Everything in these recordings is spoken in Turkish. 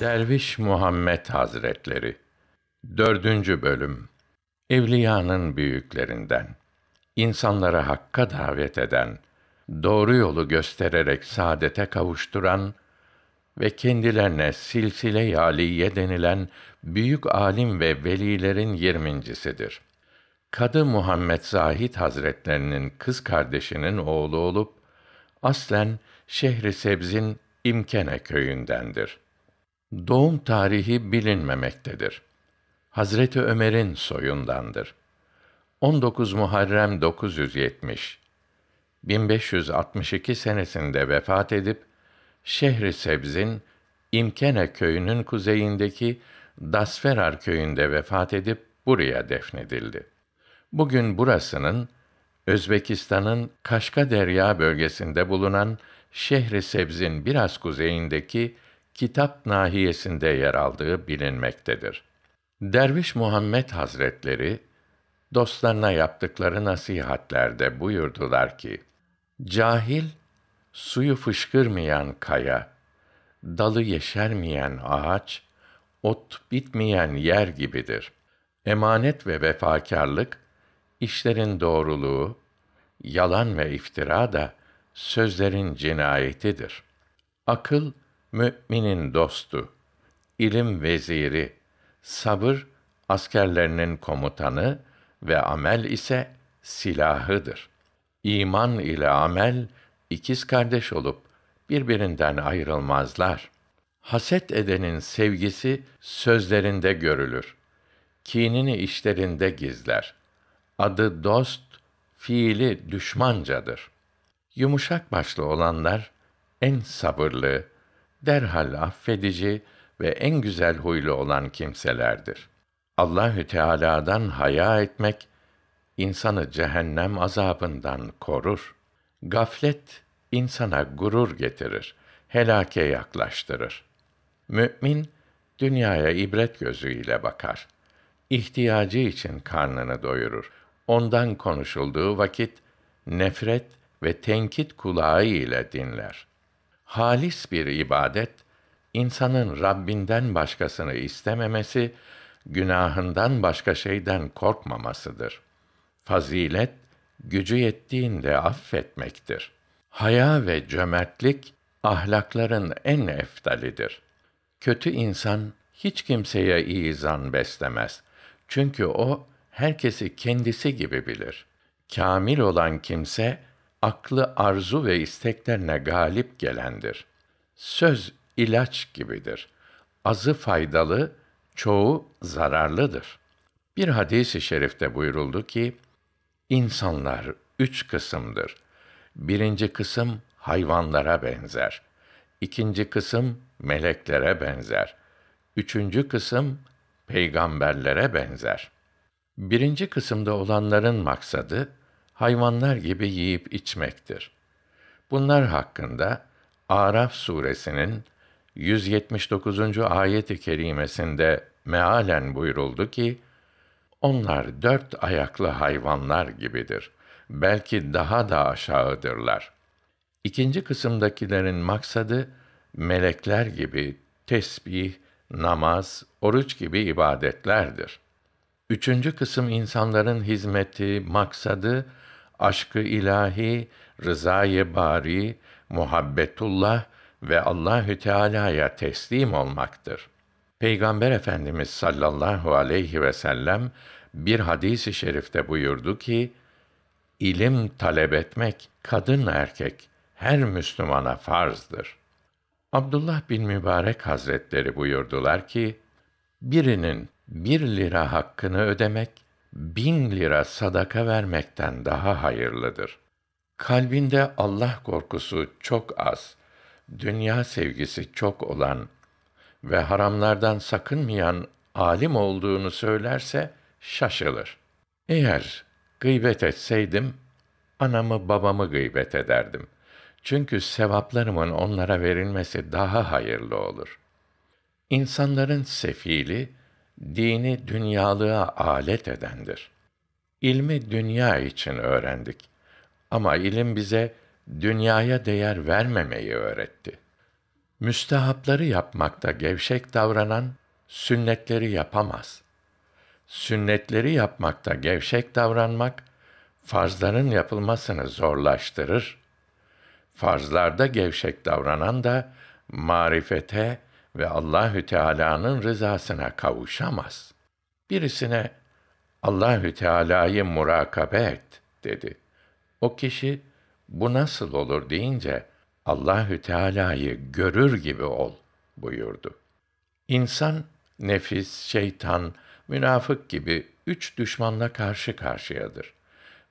Derviş Muhammed Hazretleri 4. bölüm Evliyanın büyüklerinden insanları hakka davet eden, doğru yolu göstererek saadete kavuşturan ve kendilerine silsile-i aliye denilen büyük alim ve velilerin yirmincisidir. Kadı Muhammed Zahid Hazretlerinin kız kardeşinin oğlu olup, aslen Şehri Sebz'in İmkene köyündendir.'' Doğum tarihi bilinmemektedir. Hazreti Ömer'in soyundandır. 19 Muharrem 970 1562 senesinde vefat edip Şehri Sebz'in İmkene köyünün kuzeyindeki Dasferar köyünde vefat edip buraya defnedildi. Bugün burasının Özbekistan'ın Derya bölgesinde bulunan Şehri Sebz'in biraz kuzeyindeki kitap nahiyesinde yer aldığı bilinmektedir. Derviş Muhammed Hazretleri dostlarına yaptıkları nasihatlerde buyurdular ki: Cahil suyu fışkırmayan kaya, dalı yeşermeyen ağaç, ot bitmeyen yer gibidir. Emanet ve vefakarlık, işlerin doğruluğu, yalan ve iftira da sözlerin cinayetidir. Akıl müminin dostu, ilim veziri, sabır askerlerinin komutanı ve amel ise silahıdır. İman ile amel ikiz kardeş olup birbirinden ayrılmazlar. Haset edenin sevgisi sözlerinde görülür. Kinini işlerinde gizler. Adı dost, fiili düşmancadır. Yumuşak başlı olanlar en sabırlı, derhal affedici ve en güzel huylu olan kimselerdir. Allahü Teala'dan haya etmek insanı cehennem azabından korur. Gaflet insana gurur getirir, helake yaklaştırır. Mü'min, dünyaya ibret gözüyle bakar. İhtiyacı için karnını doyurur. Ondan konuşulduğu vakit, nefret ve tenkit kulağı ile dinler. Halis bir ibadet, insanın Rabbinden başkasını istememesi, günahından başka şeyden korkmamasıdır. Fazilet, gücü yettiğinde affetmektir. Haya ve cömertlik, ahlakların en eftalidir. Kötü insan, hiç kimseye iyi zan beslemez. Çünkü o, herkesi kendisi gibi bilir. Kamil olan kimse, aklı arzu ve isteklerine galip gelendir. Söz ilaç gibidir. Azı faydalı, çoğu zararlıdır. Bir hadis-i şerifte buyuruldu ki, insanlar üç kısımdır. Birinci kısım hayvanlara benzer. İkinci kısım meleklere benzer. Üçüncü kısım peygamberlere benzer. Birinci kısımda olanların maksadı hayvanlar gibi yiyip içmektir. Bunlar hakkında Araf suresinin 179. ayet-i kerimesinde mealen buyuruldu ki, onlar dört ayaklı hayvanlar gibidir. Belki daha da aşağıdırlar. İkinci kısımdakilerin maksadı, melekler gibi tesbih, namaz, oruç gibi ibadetlerdir. Üçüncü kısım insanların hizmeti, maksadı, aşkı ilahi, rızayı bari, muhabbetullah ve Allahü Teala'ya teslim olmaktır. Peygamber Efendimiz sallallahu aleyhi ve sellem bir hadisi şerifte buyurdu ki, ilim talep etmek kadın erkek her Müslümana farzdır. Abdullah bin Mübarek Hazretleri buyurdular ki, birinin bir lira hakkını ödemek, bin lira sadaka vermekten daha hayırlıdır. Kalbinde Allah korkusu çok az, dünya sevgisi çok olan ve haramlardan sakınmayan alim olduğunu söylerse şaşılır. Eğer gıybet etseydim, anamı babamı gıybet ederdim. Çünkü sevaplarımın onlara verilmesi daha hayırlı olur. İnsanların sefili, dini dünyalığa alet edendir. İlmi dünya için öğrendik. Ama ilim bize dünyaya değer vermemeyi öğretti. Müstehapları yapmakta gevşek davranan sünnetleri yapamaz. Sünnetleri yapmakta gevşek davranmak farzların yapılmasını zorlaştırır. Farzlarda gevşek davranan da marifete, ve Allahü Teala'nın rızasına kavuşamaz. Birisine Allahü Teala'yı murakabe et dedi. O kişi bu nasıl olur deyince Allahü Teala'yı görür gibi ol buyurdu. İnsan nefis, şeytan, münafık gibi üç düşmanla karşı karşıyadır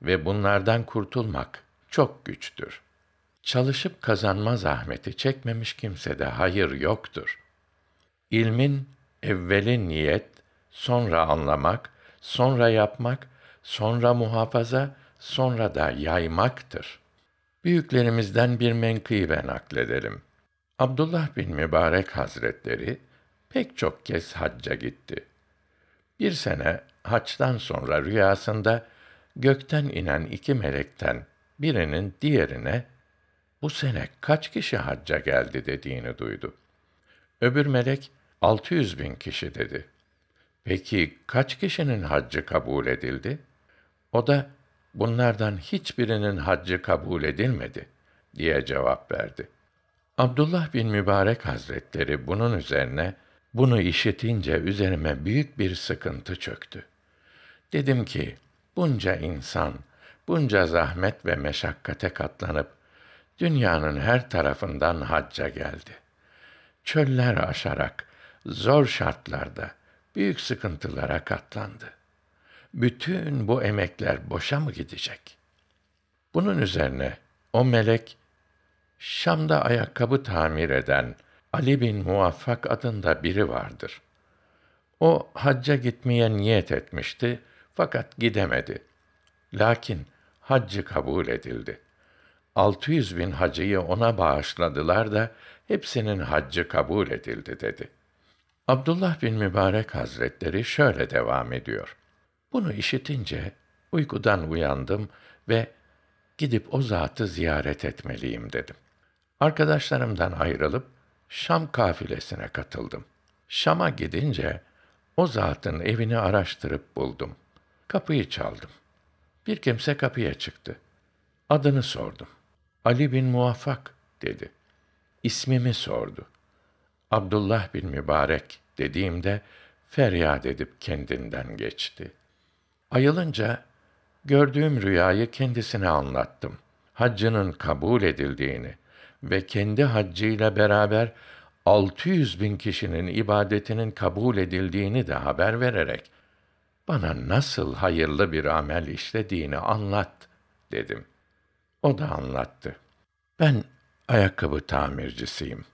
ve bunlardan kurtulmak çok güçtür. Çalışıp kazanma zahmeti çekmemiş kimse de hayır yoktur.'' İlmin evveli niyet, sonra anlamak, sonra yapmak, sonra muhafaza, sonra da yaymaktır. Büyüklerimizden bir menkıbe nakledelim. Abdullah bin Mübarek Hazretleri pek çok kez hacca gitti. Bir sene haçtan sonra rüyasında gökten inen iki melekten birinin diğerine bu sene kaç kişi hacca geldi dediğini duydu. Öbür melek 600 bin kişi dedi. Peki kaç kişinin haccı kabul edildi? O da bunlardan hiçbirinin haccı kabul edilmedi diye cevap verdi. Abdullah bin Mübarek Hazretleri bunun üzerine bunu işitince üzerime büyük bir sıkıntı çöktü. Dedim ki bunca insan bunca zahmet ve meşakkate katlanıp dünyanın her tarafından hacca geldi. Çöller aşarak zor şartlarda büyük sıkıntılara katlandı. Bütün bu emekler boşa mı gidecek? Bunun üzerine o melek Şam'da ayakkabı tamir eden Ali bin Muvaffak adında biri vardır. O hacca gitmeye niyet etmişti fakat gidemedi. Lakin haccı kabul edildi. 600 bin hacıyı ona bağışladılar da hepsinin haccı kabul edildi dedi. Abdullah bin Mübarek Hazretleri şöyle devam ediyor. Bunu işitince uykudan uyandım ve gidip o zatı ziyaret etmeliyim dedim. Arkadaşlarımdan ayrılıp Şam kafilesine katıldım. Şam'a gidince o zatın evini araştırıp buldum. Kapıyı çaldım. Bir kimse kapıya çıktı. Adını sordum. Ali bin Muvaffak dedi. İsmimi sordu. Abdullah bin Mübarek dediğimde feryat edip kendinden geçti. Ayılınca gördüğüm rüyayı kendisine anlattım. Haccının kabul edildiğini ve kendi haccıyla beraber 600 bin kişinin ibadetinin kabul edildiğini de haber vererek bana nasıl hayırlı bir amel işlediğini anlat dedim. O da anlattı. Ben ayakkabı tamircisiyim.''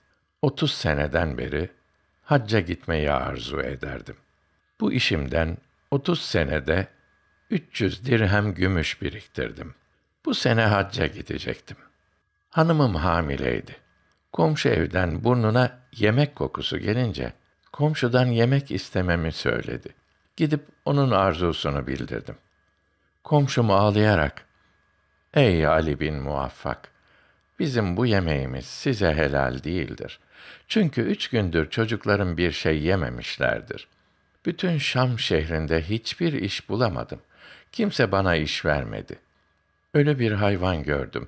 30 seneden beri hacca gitmeyi arzu ederdim. Bu işimden 30 senede 300 dirhem gümüş biriktirdim. Bu sene hacca gidecektim. Hanımım hamileydi. Komşu evden burnuna yemek kokusu gelince komşudan yemek istememi söyledi. Gidip onun arzusunu bildirdim. Komşum ağlayarak "Ey Ali bin Muvaffak, bizim bu yemeğimiz size helal değildir. Çünkü üç gündür çocukların bir şey yememişlerdir. Bütün Şam şehrinde hiçbir iş bulamadım. Kimse bana iş vermedi. Ölü bir hayvan gördüm.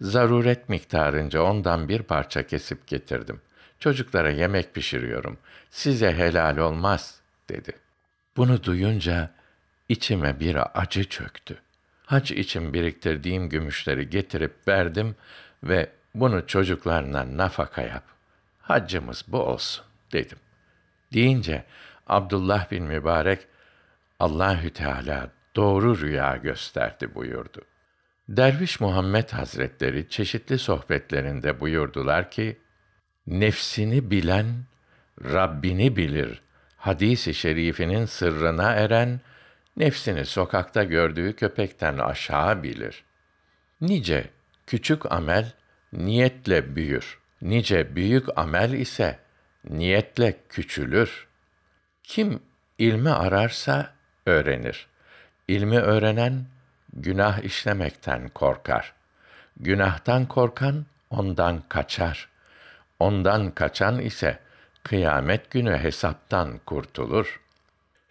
Zaruret miktarınca ondan bir parça kesip getirdim. Çocuklara yemek pişiriyorum. Size helal olmaz, dedi. Bunu duyunca içime bir acı çöktü. Hac için biriktirdiğim gümüşleri getirip verdim ve bunu çocuklarına nafaka yap. Haccımız bu olsun dedim. Deyince Abdullah bin Mübarek Allahü Teala doğru rüya gösterdi buyurdu. Derviş Muhammed Hazretleri çeşitli sohbetlerinde buyurdular ki, nefsini bilen Rabbini bilir. Hadis-i şerifinin sırrına eren nefsini sokakta gördüğü köpekten aşağı bilir. Nice Küçük amel niyetle büyür. Nice büyük amel ise niyetle küçülür. Kim ilmi ararsa öğrenir. İlmi öğrenen günah işlemekten korkar. Günahtan korkan ondan kaçar. Ondan kaçan ise kıyamet günü hesaptan kurtulur.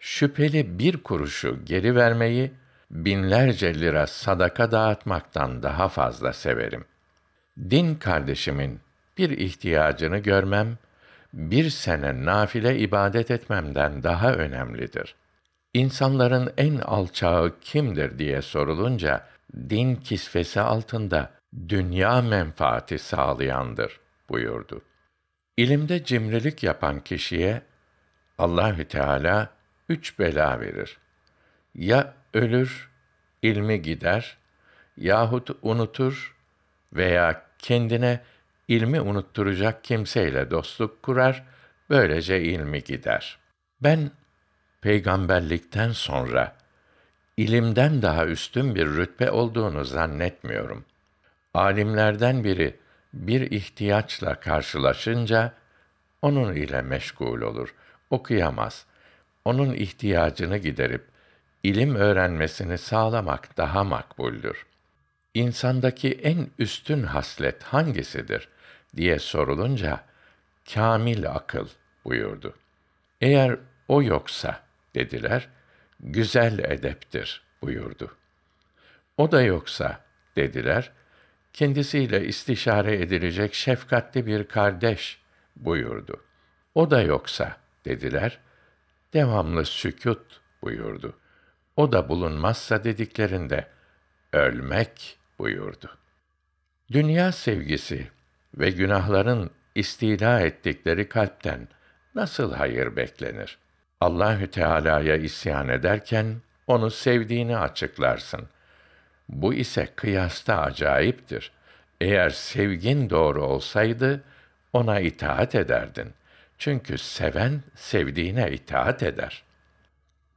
Şüpheli bir kuruşu geri vermeyi binlerce lira sadaka dağıtmaktan daha fazla severim. Din kardeşimin bir ihtiyacını görmem, bir sene nafile ibadet etmemden daha önemlidir. İnsanların en alçağı kimdir diye sorulunca, din kisvesi altında dünya menfaati sağlayandır buyurdu. İlimde cimrilik yapan kişiye Allahü Teala üç bela verir. Ya ölür, ilmi gider yahut unutur veya kendine ilmi unutturacak kimseyle dostluk kurar, böylece ilmi gider. Ben peygamberlikten sonra ilimden daha üstün bir rütbe olduğunu zannetmiyorum. Alimlerden biri bir ihtiyaçla karşılaşınca onun ile meşgul olur, okuyamaz. Onun ihtiyacını giderip ilim öğrenmesini sağlamak daha makbuldür. İnsandaki en üstün haslet hangisidir diye sorulunca kamil akıl buyurdu. Eğer o yoksa dediler güzel edeptir buyurdu. O da yoksa dediler kendisiyle istişare edilecek şefkatli bir kardeş buyurdu. O da yoksa dediler devamlı sükut buyurdu.'' O da bulunmazsa dediklerinde ölmek buyurdu. Dünya sevgisi ve günahların istila ettikleri kalpten nasıl hayır beklenir? Allahü Teala'ya isyan ederken onu sevdiğini açıklarsın. Bu ise kıyasta acayiptir. Eğer sevgin doğru olsaydı ona itaat ederdin. Çünkü seven sevdiğine itaat eder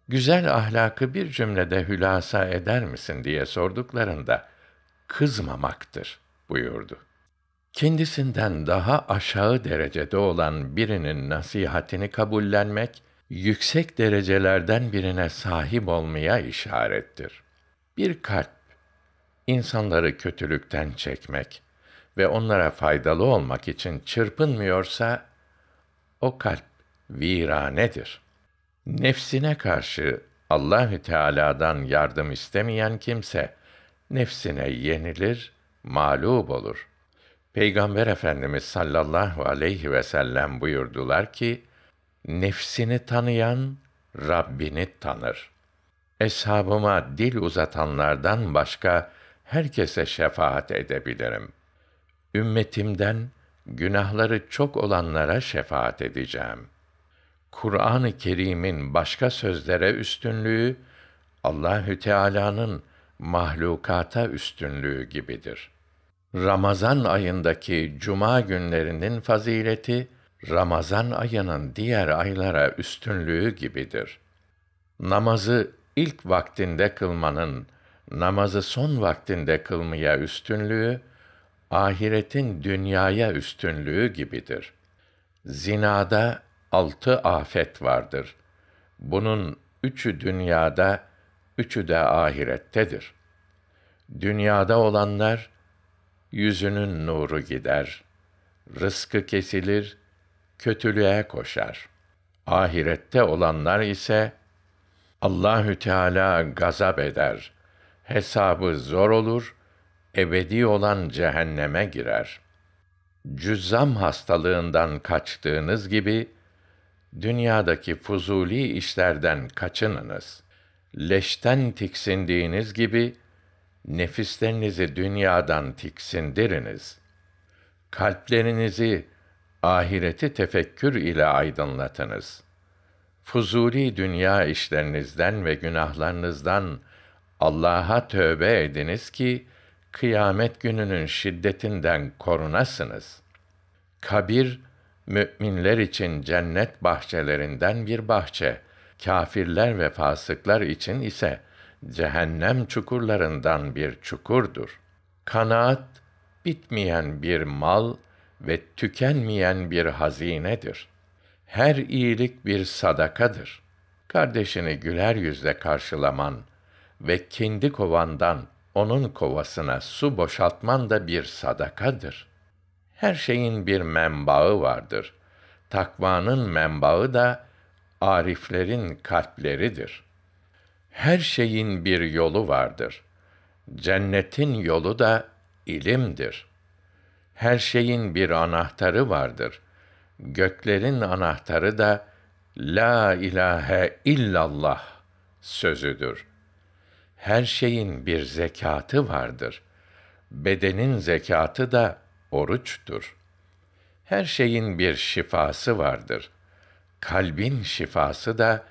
güzel ahlakı bir cümlede hülasa eder misin diye sorduklarında kızmamaktır buyurdu. Kendisinden daha aşağı derecede olan birinin nasihatini kabullenmek yüksek derecelerden birine sahip olmaya işarettir. Bir kalp insanları kötülükten çekmek ve onlara faydalı olmak için çırpınmıyorsa o kalp viranedir.'' Nefsine karşı Allahü Teala'dan yardım istemeyen kimse nefsine yenilir, mağlup olur. Peygamber Efendimiz sallallahu aleyhi ve sellem buyurdular ki: Nefsini tanıyan Rabbini tanır. Eshabıma dil uzatanlardan başka herkese şefaat edebilirim. Ümmetimden günahları çok olanlara şefaat edeceğim.'' Kur'an-ı Kerim'in başka sözlere üstünlüğü Allahü Teala'nın mahlukata üstünlüğü gibidir. Ramazan ayındaki cuma günlerinin fazileti Ramazan ayının diğer aylara üstünlüğü gibidir. Namazı ilk vaktinde kılmanın namazı son vaktinde kılmaya üstünlüğü ahiretin dünyaya üstünlüğü gibidir. Zinada altı afet vardır. Bunun üçü dünyada, üçü de ahirettedir. Dünyada olanlar, yüzünün nuru gider, rızkı kesilir, kötülüğe koşar. Ahirette olanlar ise Allahü Teala gazap eder. Hesabı zor olur, ebedi olan cehenneme girer. Cüzzam hastalığından kaçtığınız gibi dünyadaki fuzuli işlerden kaçınınız. Leşten tiksindiğiniz gibi nefislerinizi dünyadan tiksindiriniz. Kalplerinizi ahireti tefekkür ile aydınlatınız. Fuzuli dünya işlerinizden ve günahlarınızdan Allah'a tövbe ediniz ki kıyamet gününün şiddetinden korunasınız. Kabir müminler için cennet bahçelerinden bir bahçe, kafirler ve fasıklar için ise cehennem çukurlarından bir çukurdur. Kanaat bitmeyen bir mal ve tükenmeyen bir hazinedir. Her iyilik bir sadakadır. Kardeşini güler yüzle karşılaman ve kendi kovandan onun kovasına su boşaltman da bir sadakadır.'' her şeyin bir menbaı vardır. Takvanın menbaı da ariflerin kalpleridir. Her şeyin bir yolu vardır. Cennetin yolu da ilimdir. Her şeyin bir anahtarı vardır. Göklerin anahtarı da la ilahe illallah sözüdür. Her şeyin bir zekatı vardır. Bedenin zekatı da oruçtur. Her şeyin bir şifası vardır. Kalbin şifası da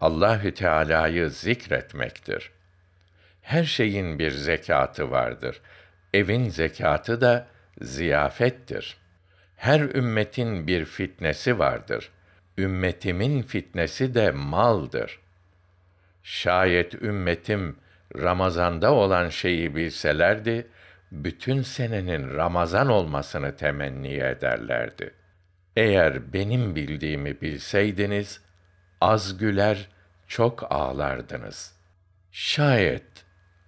Allahü Teala'yı zikretmektir. Her şeyin bir zekatı vardır. Evin zekatı da ziyafettir. Her ümmetin bir fitnesi vardır. Ümmetimin fitnesi de maldır. Şayet ümmetim Ramazanda olan şeyi bilselerdi, bütün senenin Ramazan olmasını temenni ederlerdi. Eğer benim bildiğimi bilseydiniz, az güler, çok ağlardınız. Şayet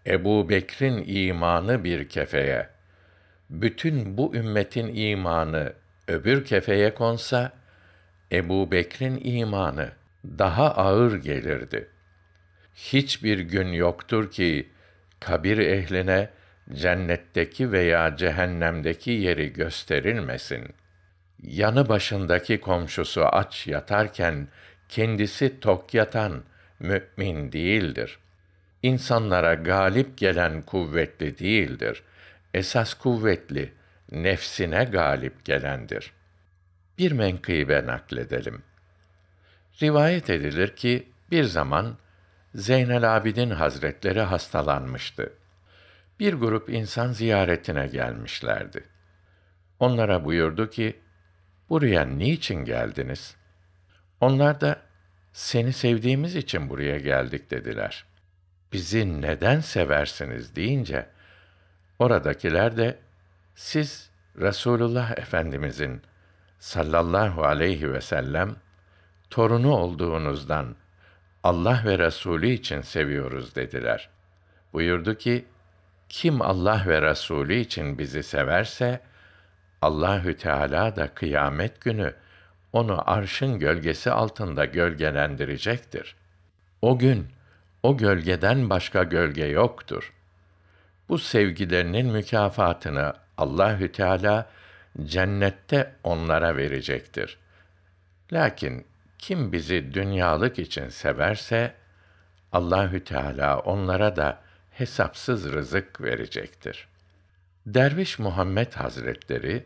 Ebu Bekr'in imanı bir kefeye, bütün bu ümmetin imanı öbür kefeye konsa, Ebu Bekr'in imanı daha ağır gelirdi. Hiçbir gün yoktur ki kabir ehline cennetteki veya cehennemdeki yeri gösterilmesin. Yanı başındaki komşusu aç yatarken kendisi tok yatan mümin değildir. İnsanlara galip gelen kuvvetli değildir. Esas kuvvetli nefsine galip gelendir. Bir menkıbe nakledelim. Rivayet edilir ki bir zaman Zeynel Abidin Hazretleri hastalanmıştı bir grup insan ziyaretine gelmişlerdi. Onlara buyurdu ki, buraya niçin geldiniz? Onlar da, seni sevdiğimiz için buraya geldik dediler. Bizi neden seversiniz deyince, oradakiler de, siz Resulullah Efendimizin sallallahu aleyhi ve sellem torunu olduğunuzdan Allah ve Resulü için seviyoruz dediler. Buyurdu ki, kim Allah ve Resulü için bizi severse Allahü Teala da kıyamet günü onu arşın gölgesi altında gölgelendirecektir. O gün o gölgeden başka gölge yoktur. Bu sevgilerinin mükafatını Allahü Teala cennette onlara verecektir. Lakin kim bizi dünyalık için severse Allahü Teala onlara da hesapsız rızık verecektir. Derviş Muhammed Hazretleri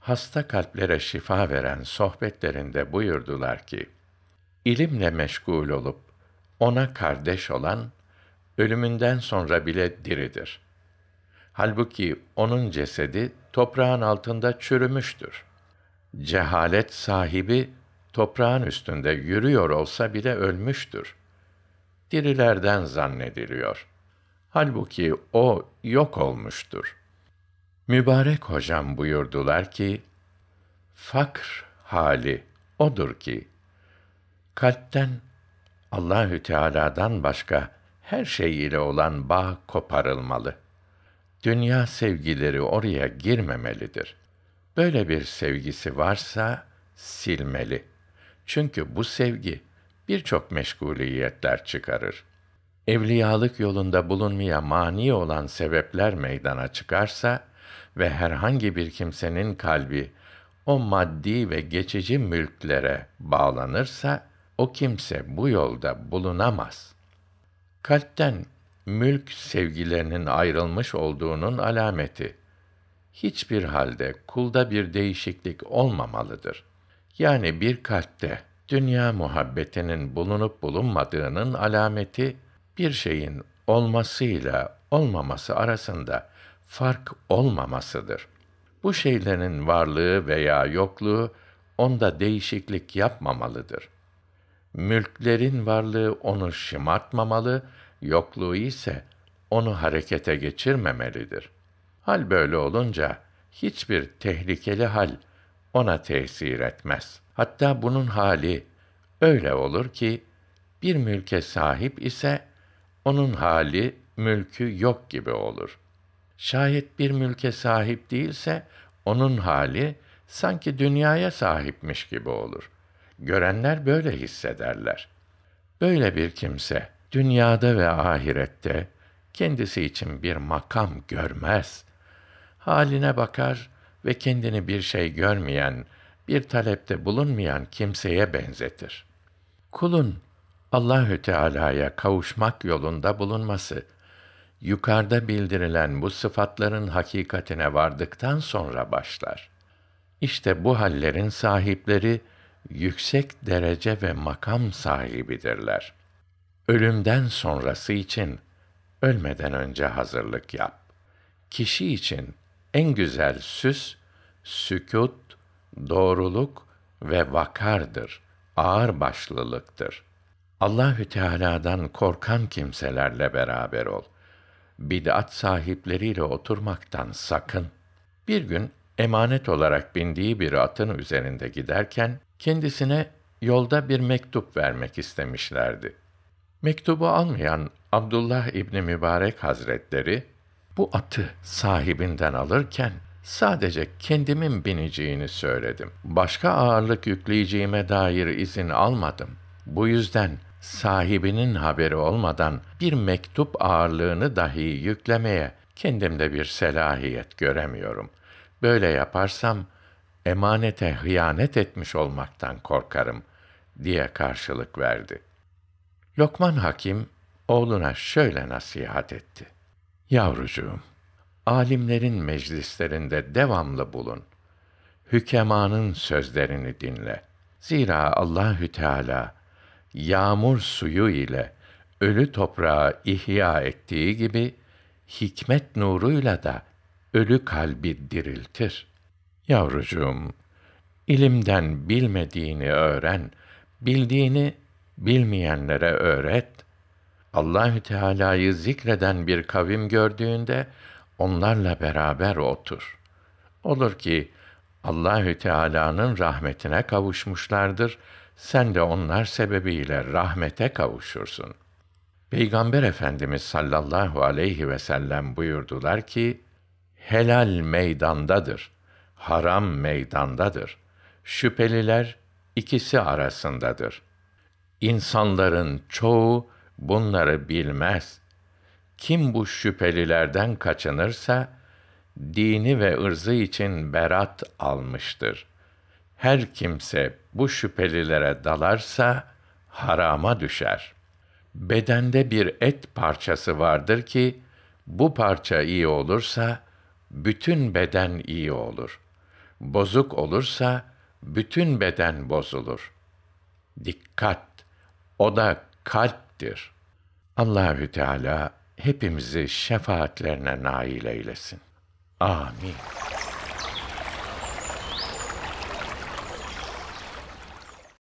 hasta kalplere şifa veren sohbetlerinde buyurdular ki: İlimle meşgul olup ona kardeş olan ölümünden sonra bile diridir. Halbuki onun cesedi toprağın altında çürümüştür. Cehalet sahibi toprağın üstünde yürüyor olsa bile ölmüştür. Dirilerden zannediliyor.'' Halbuki o yok olmuştur. Mübarek hocam buyurdular ki, fakr hali odur ki, kalpten Allahü Teala'dan başka her şey ile olan bağ koparılmalı. Dünya sevgileri oraya girmemelidir. Böyle bir sevgisi varsa silmeli. Çünkü bu sevgi birçok meşguliyetler çıkarır evliyalık yolunda bulunmaya mani olan sebepler meydana çıkarsa ve herhangi bir kimsenin kalbi o maddi ve geçici mülklere bağlanırsa o kimse bu yolda bulunamaz. Kalpten mülk sevgilerinin ayrılmış olduğunun alameti hiçbir halde kulda bir değişiklik olmamalıdır. Yani bir kalpte dünya muhabbetinin bulunup bulunmadığının alameti bir şeyin olmasıyla olmaması arasında fark olmamasıdır. Bu şeylerin varlığı veya yokluğu onda değişiklik yapmamalıdır. Mülklerin varlığı onu şımartmamalı, yokluğu ise onu harekete geçirmemelidir. Hal böyle olunca hiçbir tehlikeli hal ona tesir etmez. Hatta bunun hali öyle olur ki bir mülke sahip ise onun hali mülkü yok gibi olur. Şayet bir mülke sahip değilse onun hali sanki dünyaya sahipmiş gibi olur. Görenler böyle hissederler. Böyle bir kimse dünyada ve ahirette kendisi için bir makam görmez. Haline bakar ve kendini bir şey görmeyen, bir talepte bulunmayan kimseye benzetir. Kulun Allahü Teala'ya kavuşmak yolunda bulunması. Yukarıda bildirilen bu sıfatların hakikatine vardıktan sonra başlar. İşte bu hallerin sahipleri yüksek derece ve makam sahibidirler. Ölümden sonrası için ölmeden önce hazırlık yap. Kişi için en güzel süs sükût, doğruluk ve vakardır, ağır başlılıktır.'' Allahü Teala'dan korkan kimselerle beraber ol. Bid'at sahipleriyle oturmaktan sakın. Bir gün emanet olarak bindiği bir atın üzerinde giderken kendisine yolda bir mektup vermek istemişlerdi. Mektubu almayan Abdullah İbni Mübarek Hazretleri, bu atı sahibinden alırken sadece kendimin bineceğini söyledim. Başka ağırlık yükleyeceğime dair izin almadım. Bu yüzden sahibinin haberi olmadan bir mektup ağırlığını dahi yüklemeye kendimde bir selahiyet göremiyorum. Böyle yaparsam emanete hıyanet etmiş olmaktan korkarım diye karşılık verdi. Lokman Hakim oğluna şöyle nasihat etti. Yavrucuğum, alimlerin meclislerinde devamlı bulun. Hükemanın sözlerini dinle. Zira Allahü Teala yağmur suyu ile ölü toprağı ihya ettiği gibi hikmet nuruyla da ölü kalbi diriltir. Yavrucuğum, ilimden bilmediğini öğren, bildiğini bilmeyenlere öğret. Allahü Teala'yı zikreden bir kavim gördüğünde onlarla beraber otur. Olur ki Allahü Teala'nın rahmetine kavuşmuşlardır sen de onlar sebebiyle rahmete kavuşursun. Peygamber Efendimiz sallallahu aleyhi ve sellem buyurdular ki, helal meydandadır, haram meydandadır. Şüpheliler ikisi arasındadır. İnsanların çoğu bunları bilmez. Kim bu şüphelilerden kaçınırsa, dini ve ırzı için berat almıştır.'' her kimse bu şüphelilere dalarsa harama düşer. Bedende bir et parçası vardır ki bu parça iyi olursa bütün beden iyi olur. Bozuk olursa bütün beden bozulur. Dikkat! O da kalptir. Allahü Teala hepimizi şefaatlerine nail eylesin. Amin.